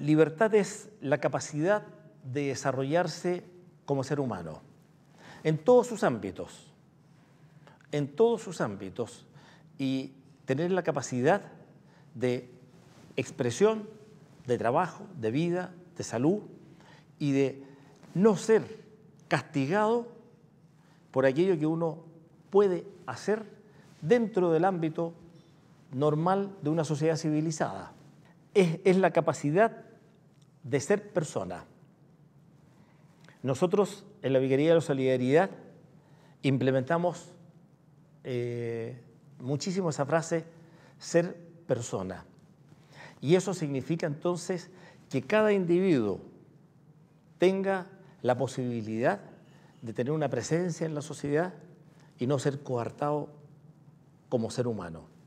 Libertad es la capacidad de desarrollarse como ser humano, en todos sus ámbitos, en todos sus ámbitos, y tener la capacidad de expresión, de trabajo, de vida, de salud, y de no ser castigado por aquello que uno puede hacer dentro del ámbito normal de una sociedad civilizada es, la capacidad de ser persona. Nosotros en la viguería de la Solidaridad implementamos eh, muchísimo esa frase, ser persona. Y eso significa entonces que cada individuo tenga la posibilidad de tener una presencia en la sociedad y no ser coartado como ser humano.